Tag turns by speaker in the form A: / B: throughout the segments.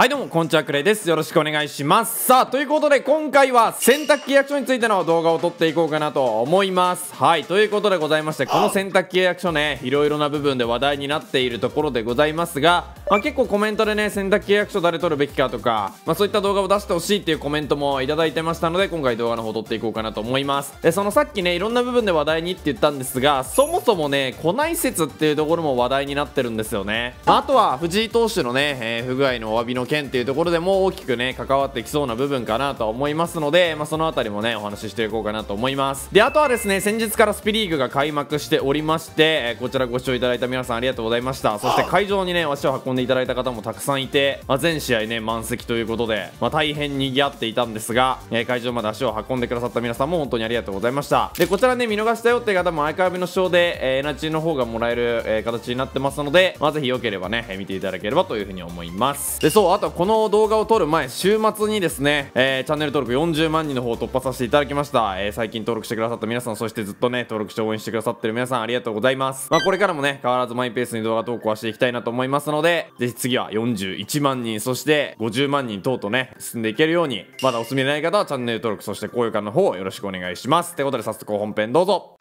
A: はいどうも、こんにちは、クレイです。よろしくお願いします。さあ、ということで、今回は洗濯契約書についての動画を撮っていこうかなと思います。はい、ということでございまして、この洗濯契約書ね、いろいろな部分で話題になっているところでございますが、まあ、結構コメントでね、洗濯契約書誰取るべきかとか、まあ、そういった動画を出してほしいっていうコメントもいただいてましたので、今回動画の方撮っていこうかなと思います。で、そのさっきね、いろんな部分で話題にって言ったんですが、そもそもね、庫内説っていうところも話題になってるんですよね。あとは、藤井投手のね、えー、不具合のお詫びの件っていうところでも大きくね関わってきそうな部分かなと思いますので、まあ、その辺りもねお話ししていこうかなと思いますであとはですね先日からスピリーグが開幕しておりましてこちらご視聴いただいた皆さんありがとうございましたそして会場にね足を運んでいただいた方もたくさんいて、まあ、全試合ね満席ということで、まあ、大変賑わっていたんですが、え会場まで足を運んでくださった皆さんも本当にありがとうございましたでこちらね見逃したよって方もア変カイブの視聴で、えエナチーの方がもらえる、え形になってますので、まあ、ぜひよければね、見ていただければというふうに思いますでそうとこの動画を撮る前週末にですね、えー、チャンネル登録40万人の方を突破させていただきました、えー、最近登録してくださった皆さんそしてずっとね登録して応援してくださってる皆さんありがとうございますまあこれからもね変わらずマイペースに動画投稿はしていきたいなと思いますのでぜひ次は41万人そして50万人等とね進んでいけるようにまだお済みでない方はチャンネル登録そして高評価の方よろしくお願いしますということで早速本編どうぞ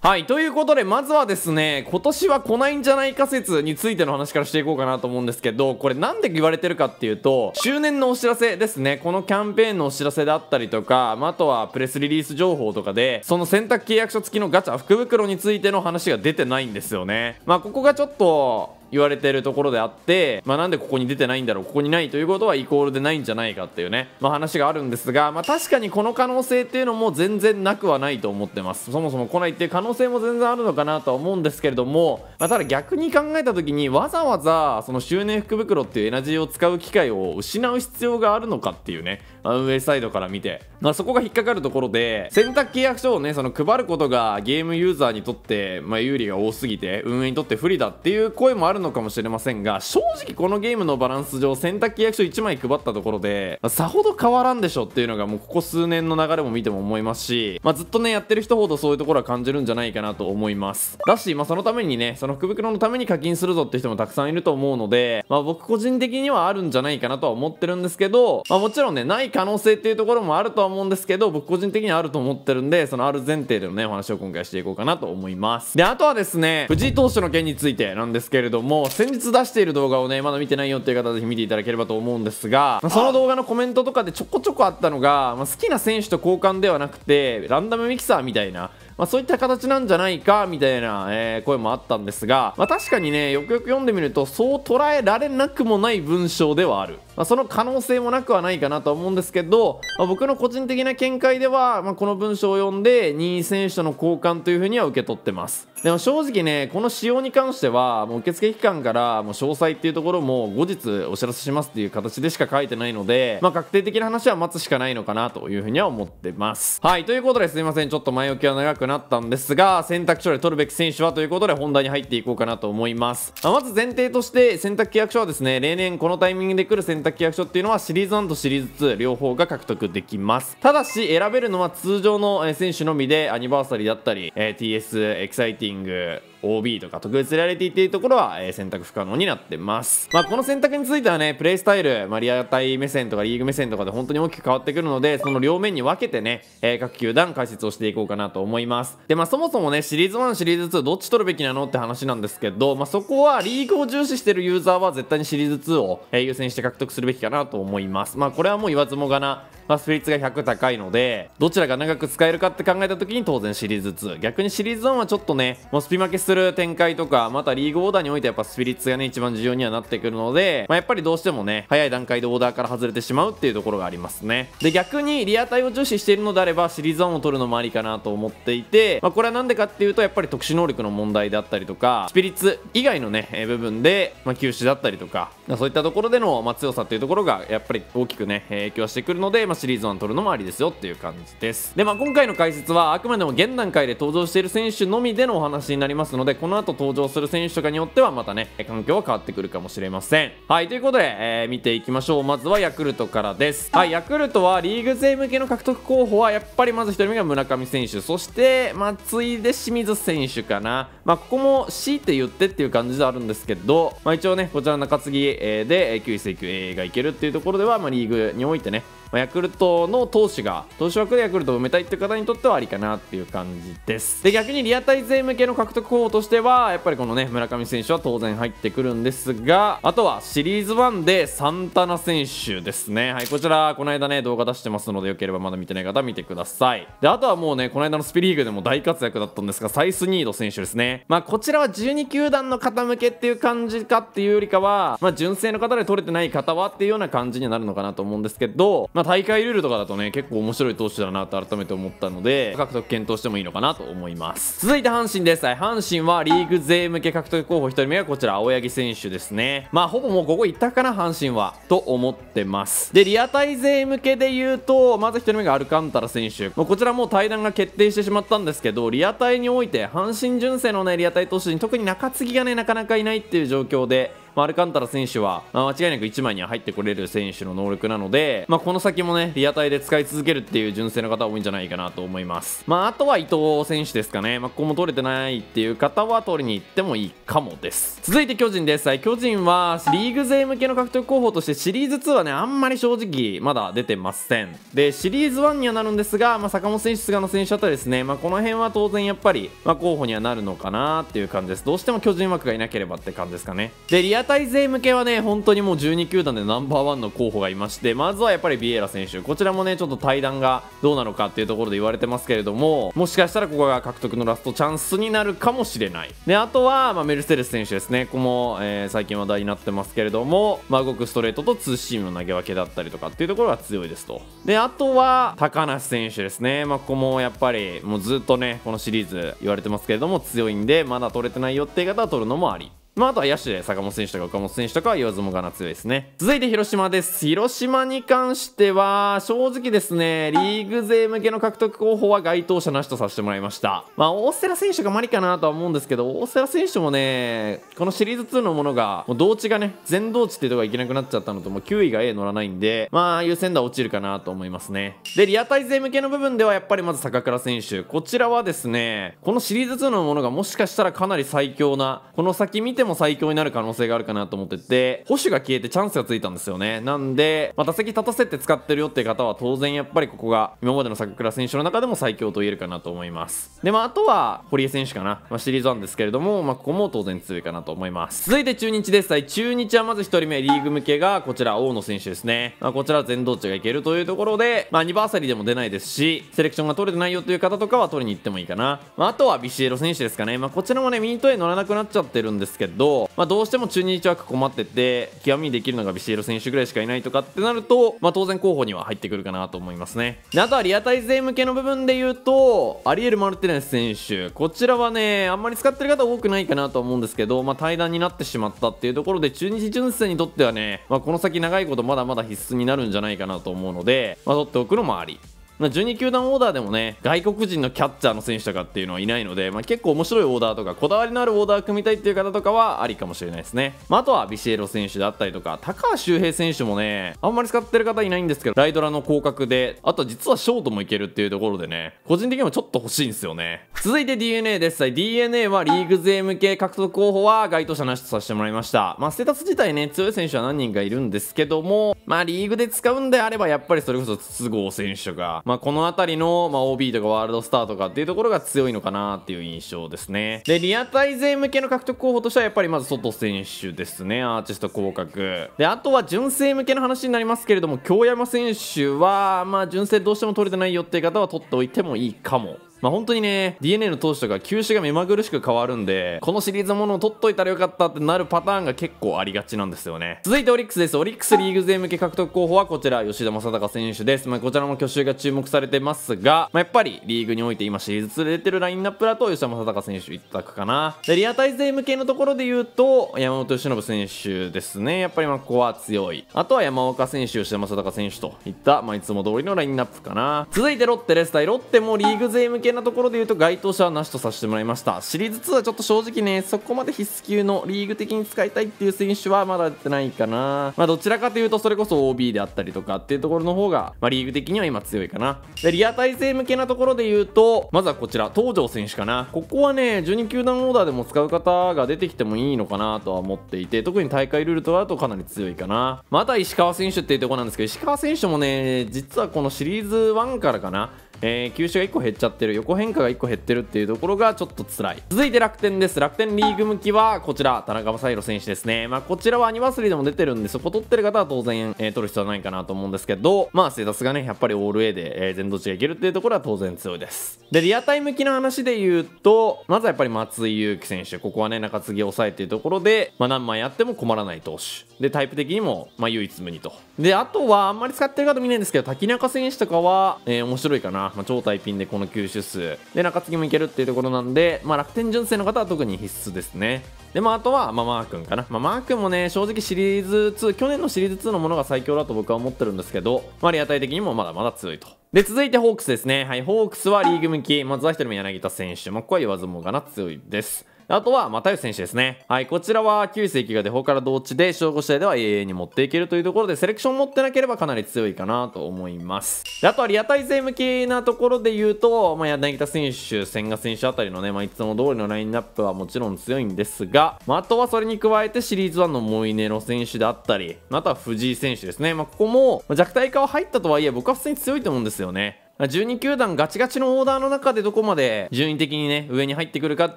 A: はい。ということで、まずはですね、今年は来ないんじゃないか説についての話からしていこうかなと思うんですけど、これなんで言われてるかっていうと、周年のお知らせですね。このキャンペーンのお知らせだったりとか、あ、とはプレスリリース情報とかで、その選択契約書付きのガチャ福袋についての話が出てないんですよね。まあ、ここがちょっと、言われてるところであって、まあ、なんでここに出てないんだろうここにないということはイコールでないんじゃないかっていうね、まあ、話があるんですが、まあ、確かにこの可能性っていうのも全然なくはないと思ってますそもそも来ないっていう可能性も全然あるのかなとは思うんですけれども、まあ、ただ逆に考えた時にわざわざその周年福袋っていうエナジーを使う機会を失う必要があるのかっていうね、まあ、運営サイドから見て、まあ、そこが引っかかるところで選択契約書をねその配ることがゲームユーザーにとって、ま有利が多すぎて運営にとって不利だっていう声もあるるのかもしれませんが正直このゲームのバランス上選択契約書1枚配ったところで、まあ、さほど変わらんでしょっていうのがもうここ数年の流れも見ても思いますし、まあ、ずっとねやってる人ほどそういうところは感じるんじゃないかなと思いますだし、まあ、そのためにねその福袋のために課金するぞって人もたくさんいると思うので、まあ、僕個人的にはあるんじゃないかなとは思ってるんですけど、まあ、もちろんねない可能性っていうところもあるとは思うんですけど僕個人的にはあると思ってるんでそのある前提でのねお話を今回していこうかなと思いますであとはですね藤井投手の件についてなんですけれどももう先日出している動画をねまだ見てないよっていう方はぜひ見ていただければと思うんですが、まあ、その動画のコメントとかでちょこちょこあったのが、まあ、好きな選手と交換ではなくてランダムミキサーみたいなまあ、そういった形なんじゃないかみたいな、えー、声もあったんですが、まあ、確かにねよくよく読んでみるとそう捉えられなくもない文章ではある、まあ、その可能性もなくはないかなと思うんですけど、まあ、僕の個人的な見解では、まあ、この文章を読んで任意選手との交換というふうには受け取ってますでも正直ねこの仕様に関してはもう受付期間からもう詳細っていうところも後日お知らせしますっていう形でしか書いてないので、まあ、確定的な話は待つしかないのかなというふうには思ってますはいということですいませんちょっと前置きは長くなったんですが選択肢で取るべき選手はということで本題に入っていこうかなと思います、まあ、まず前提として選択契約書はですね例年このタイミングで来る選択契約書っていうのはシリーズ1とシリーズ2両方が獲得できますただし選べるのは通常の選手のみでアニバーサリーだったり TS エキサイティング OB とか特別リアリティっていうところは、えー、選択不可能になってます。まあ、この選択についてはね、プレイスタイル、まあ、リアタイ目線とかリーグ目線とかで本当に大きく変わってくるので、その両面に分けてね、えー、各球団解説をしていこうかなと思います。で、まあ、そもそもね、シリーズ1、シリーズ2どっち取るべきなのって話なんですけど、まあ、そこはリーグを重視してるユーザーは絶対にシリーズ2を、えー、優先して獲得するべきかなと思います。まあ、これはもう言わずもがな、まあ、スピリッツが100高いので、どちらが長く使えるかって考えた時に当然シリーズ2。逆にシリーズ1はちょっとね、もうスピ負けする展開とか、またリーグオーダーにおいてやっぱスピリッツがね、一番重要にはなってくるので、まあ、やっぱりどうしてもね、早い段階でオーダーから外れてしまうっていうところがありますね。で、逆にリアタイを重視しているのであれば、シリーズ1を取るのもありかなと思っていて、まあ、これは何でかっていうと、やっぱり特殊能力の問題だったりとか、スピリッツ以外のね、部分で、まあ、球種だったりとか、そういったところでの、まあ、強さっていうところが、やっぱり大きくね、影響してくるので、まあ、シリーズ1取るのもありですよっていう感じです。で、まあ、今回の解説は、あくまでも現段階で登場している選手のみでのお話になりますので、この後登場する選手とかによってはまたね、環境は変わってくるかもしれません。はい、ということで、えー、見ていきましょう。まずはヤクルトからです。はい、ヤクルトはリーグ勢向けの獲得候補は、やっぱりまず1人目が村上選手、そして、松井で清水選手かな。まあ、ここも強いて言ってっていう感じであるんですけど、まあ、一応ね、こちら中継ぎで9位制球がいけるっていうところでは、まあ、リーグにおいてね、まあ、ヤクルトの投手が投手枠でヤクルトを埋めたいって方にとってはありかなっていう感じですで逆にリアタイ勢向けの獲得方法としてはやっぱりこのね村上選手は当然入ってくるんですがあとはシリーズ1でサンタナ選手ですねはいこちらこの間ね動画出してますのでよければまだ見てない方見てくださいであとはもうねこの間のスピリーグでも大活躍だったんですがサイスニード選手ですねまあこちらは12球団の方向けっていう感じかっていうよりかはまあ純正の方で取れてない方はっていうような感じになるのかなと思うんですけど、まあ、大会ルールとかだとね結構面白い投手だなと改めて思ったので獲得検討してもいいのかなと思います続いて阪神です阪神はリーグ勢向け獲得候補1人目がこちら青柳選手ですねまあほぼもうここいったかな阪神はと思ってますでリアタイ勢向けで言うとまず1人目がアルカンタラ選手こちらもう対談が決定してしまったんですけどリアタイにおいて阪神純正のねリアタイ投手に特に中継ぎがねなかなかいないっていう状況でまあ、アルカンタラ選手は、まあ、間違いなく1枚には入ってこれる選手の能力なので、まあ、この先もねリアタイで使い続けるっていう純正の方多いんじゃないかなと思います、まあ、あとは伊藤選手ですかね、まあ、ここも取れてないっていう方は取りに行ってもいいかもです続いて巨人です巨人はリーグ勢向けの獲得候補としてシリーズ2はねあんまり正直まだ出てませんでシリーズ1にはなるんですが、まあ、坂本選手菅野選手あたりですね、まあ、この辺は当然やっぱり、まあ、候補にはなるのかなっていう感じですどうしても巨人枠がいなければって感じですかねでリアアタ勢向けはね、本当にもう12球団でナンバーワンの候補がいまして、まずはやっぱりビエラ選手、こちらもね、ちょっと対談がどうなのかっていうところで言われてますけれども、もしかしたらここが獲得のラストチャンスになるかもしれない。で、あとは、まあ、メルセデス選手ですね、ここも、えー、最近話題になってますけれども、まあ、動くストレートとツーシームの投げ分けだったりとかっていうところが強いですと。で、あとは、高梨選手ですね、まあ、ここもやっぱり、もうずっとね、このシリーズ言われてますけれども、強いんで、まだ取れてないよって方は取るのもあり。まあ、あとは野手で坂本選手とか岡本選手とかは言わずもがな強いですね。続いて広島です。広島に関しては、正直ですね、リーグ勢向けの獲得候補は該当者なしとさせてもらいました。まあ、大瀬良選手がマリかなとは思うんですけど、大瀬良選手もね、このシリーズ2のものが、もう同値がね、全同値っていうとこがいけなくなっちゃったのと、もう9位が A 乗らないんで、まあ、優先度は落ちるかなと思いますね。で、リアタイ勢向けの部分では、やっぱりまず坂倉選手。こちらはですね、このシリーズ2のものがもしかしたらかなり最強な、この先見てもも最強になる可能性があるかなと思ってて、保守が消えてチャンスがついたんですよね。なんで、まあ、打席立たせて使ってるよっていう方は当然やっぱりここが今までの坂倉選手の中でも最強と言えるかなと思います。で、まあ、あとは堀江選手かな。まあ、シリーズ1ですけれども、まあ、ここも当然強いかなと思います。続いて中日です。中日はまず1人目、リーグ向けがこちら大野選手ですね。まあ、こちら全道値がいけるというところで、まあ、アニバーサリーでも出ないですし、セレクションが取れてないよという方とかは取りに行ってもいいかな。まあ、あとはビシエロ選手ですかね。まあ、こちらもね、ミートへ乗らなくなっちゃってるんですけど、ど、まあ、どうしても中日枠困ってて極みにできるのがビシエロ選手ぐらいしかいないとかってなると、まあ、当然候補には入ってくるかなと思いますねであとはリアタイ勢向けの部分で言うとアリエル・マルティネス選手こちらはねあんまり使ってる方多くないかなと思うんですけど、まあ、対談になってしまったっていうところで中日純正にとってはね、まあ、この先長いことまだまだ必須になるんじゃないかなと思うので、まあ、取っておくのもありま12球団オーダーでもね外国人のキャッチャーの選手とかっていうのはいないので、まあ、結構面白いオーダーとかこだわりのあるオーダー組みたいっていう方とかはありかもしれないですね、まあ、あとはビシエロ選手だったりとか高橋周平選手もねあんまり使ってる方いないんですけどライドラの広角であと実はショートもいけるっていうところでね個人的にもちょっと欲しいんですよね続いて DNA です DNA はリーグ勢向け獲得候補は該当者なしとさせてもらいましたまあステータス自体ね強い選手は何人かいるんですけどもまあリーグで使うんであればやっぱりそれこそ筒香選手とかまあ、この辺りの、まあ、OB とかワールドスターとかっていうところが強いのかなっていう印象ですね。で、リアタイ勢向けの獲得候補としてはやっぱりまず外選手ですね。アーティスト降格。で、あとは純正向けの話になりますけれども、京山選手は、まあ、純正どうしても取れてないよっていう方は取っておいてもいいかもまあ、本当にね、DNA の投手とか球種が目まぐるしく変わるんで、このシリーズものを取っといたらよかったってなるパターンが結構ありがちなんですよね。続いてオリックスです。オリックスリーグ勢向け獲得候補はこちら、吉田正尚選手です。まあ、こちらも挙手が注目されてますが、まあ、やっぱりリーグにおいて今シリーズ連れてるラインナップだと吉田正尚選手一択かな。で、リアタイ勢向けのところで言うと、山本由伸選手ですね。やっぱりまあ、ここは強い。あとは山岡選手、吉田正尚選手といった、まあ、いつも通りのラインナップかな。続いてロッテです。対ロッテもリーグ勢向け見なところで言うと該当者はなしとさせてもらいましたシリーズ2はちょっと正直ねそこまで必須級のリーグ的に使いたいっていう選手はまだ出てないかなまあどちらかというとそれこそ OB であったりとかっていうところの方が、まあ、リーグ的には今強いかなでリア体制向けなところで言うとまずはこちら東條選手かなここはね12球団オーダーでも使う方が出てきてもいいのかなとは思っていて特に大会ルールとかだとかなり強いかなまた石川選手っていうとこなんですけど石川選手もね実はこのシリーズ1からかなえー、球種が1個減っちゃってる横変化が1個減ってるっていうところがちょっと辛い続いて楽天です楽天リーグ向きはこちら田中将大選手ですねまあこちらはアニバーサリーでも出てるんでそこ取ってる方は当然、えー、取る必要はないかなと思うんですけどまあステータスがねやっぱりオール A で、え全土地がいけるっていうところは当然強いですでリアタイ向きの話で言うとまずはやっぱり松井裕樹選手ここはね中継ぎ抑えっていうところで、まあ、何枚やっても困らない投手でタイプ的にも、まあ、唯一無二とであとはあんまり使ってる方見ないんですけど滝中選手とかは、えー、面白いかなまあ、超大ピンでこの球種数で中継ぎもいけるっていうところなんで、まあ、楽天純正の方は特に必須ですねでまあ、あとは、まあ、マー君かな、まあ、マー君もね正直シリーズ2去年のシリーズ2のものが最強だと僕は思ってるんですけど、まあ、リアタイ的にもまだまだ強いとで、続いてホークスですね。はい、ホークスはリーグ向き、まずは1人目柳田選手。まあ、ここは言わずもがな強いです。あとは、又吉選手ですね。はい、こちらは、旧世紀がデフォから同値で、小5試合では AA に持っていけるというところで、セレクション持ってなければかなり強いかなと思います。であとは、リア体制勢向きなところで言うと、まあ、柳田選手、千賀選手あたりのね、まあ、いつも通りのラインナップはもちろん強いんですが、まあ、あとはそれに加えて、シリーズ1のモイネロ選手であったり、まあ、あとは藤井選手ですね。まあ、ここも、弱体化は入ったとはいえ、僕は普通に強いと思うんですよね。12球団ガチガチのオーダーの中でどこまで順位的にね、上に入ってくるかっ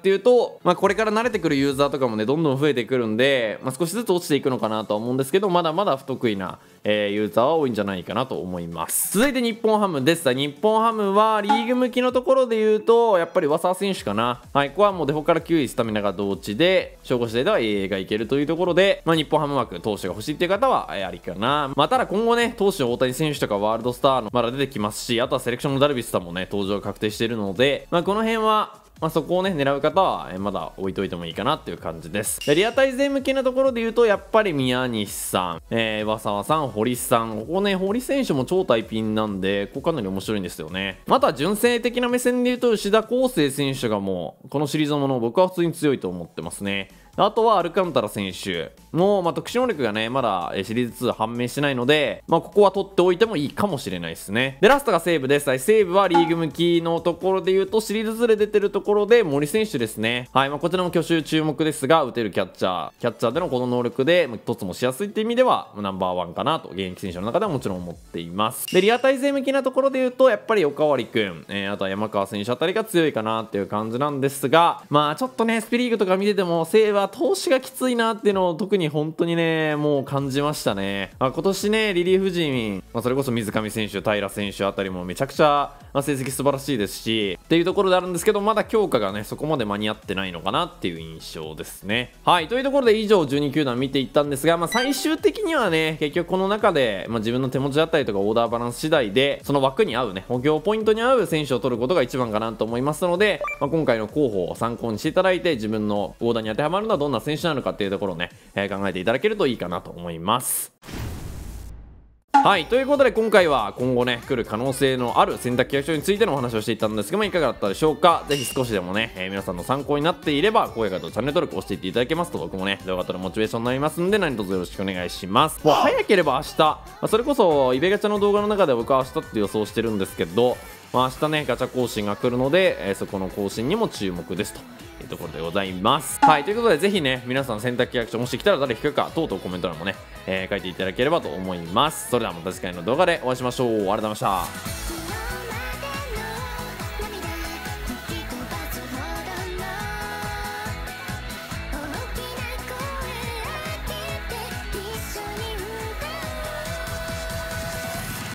A: ていうと、まあこれから慣れてくるユーザーとかもね、どんどん増えてくるんで、まあ少しずつ落ちていくのかなとは思うんですけど、まだまだ不得意な、えー、ユーザーは多いんじゃないかなと思います。続いて日本ハムです。日本ハムはリーグ向きのところで言うと、やっぱり和沢選手かな。はい、ここはもうデフォから9位スタミナが同値で、小5指定では AA がいけるというところで、まあ日本ハム枠投手が欲しいっていう方は、ありかな。まあただ今後ね、投手大谷選手とかワールドスターのまだ出てきますし、あとはレクションのダルビッシュさんもね、登場確定しているので、まあ、この辺は、まあ、そこをね、狙う方は、えまだ置いといてもいいかなっていう感じです。で、リアタイ勢向けなところで言うと、やっぱり宮西さん、えー、和わさん、堀さん。ここね、堀選手も超大ピンなんで、ここかなり面白いんですよね。また、純正的な目線で言うと、吉田康生選手がもう、このシリーズのものを僕は普通に強いと思ってますね。あとはアルカンタラ選手も、まあ、特殊能力がね、まだシリーズ2判明してないので、まあ、ここは取っておいてもいいかもしれないですね。で、ラストがセーブです。はい、セーブはリーグ向きのところで言うと、シリーズ2で出てるところで森選手ですね。はい、まあ、こちらも挙手注目ですが、打てるキャッチャー、キャッチャーでのこの能力で、一つもしやすいって意味では、ナンバーワンかなと、現役選手の中ではもちろん思っています。で、リアタイ向きなところで言うと、やっぱり岡割くん、えー、あとは山川選手あたりが強いかなっていう感じなんですが、まあ、ちょっとね、スピリーグとか見てても、セーブはは投資がきついなっていうのを特に本当にね、もう感じましたね。まあ、今年ね、リリーフ陣、まあ、それこそ水上選手、平選手あたりもめちゃくちゃ、まあ、成績素晴らしいですし、っていうところであるんですけど、まだ強化がね、そこまで間に合ってないのかなっていう印象ですね。はい、というところで以上12球団見ていったんですが、まあ、最終的にはね、結局この中で、まあ、自分の手持ちだったりとかオーダーバランス次第で、その枠に合うね、補強ポイントに合う選手を取ることが一番かなと思いますので、まあ、今回の候補を参考にしていただいて、自分のオーダーに当てはまるのはどんな選手なのかっていうところをね、えー、考えていただけるといいかなと思います。はいということで今回は今後ね来る可能性のある選択役所についてのお話をしていたんですがいかがだったでしょうかぜひ少しでもね、えー、皆さんの参考になっていれば高評価とチャンネル登録をしていっていただけますと僕もね動画とのモチベーションになりますんで何卒よろしくお願いします早ければ明日、まあ、それこそイベガチャの動画の中で僕は明日って予想してるんですけどまあ、明日ね、ガチャ更新が来るので、えー、そこの更新にも注目ですというところでございます。はい、ということで、ぜひね、皆さん選択契約書もし来たら誰引くか、等々コメント欄もね、えー、書いていただければと思います。それではまた次回の動画でお会いしましょう。ありがとうございました。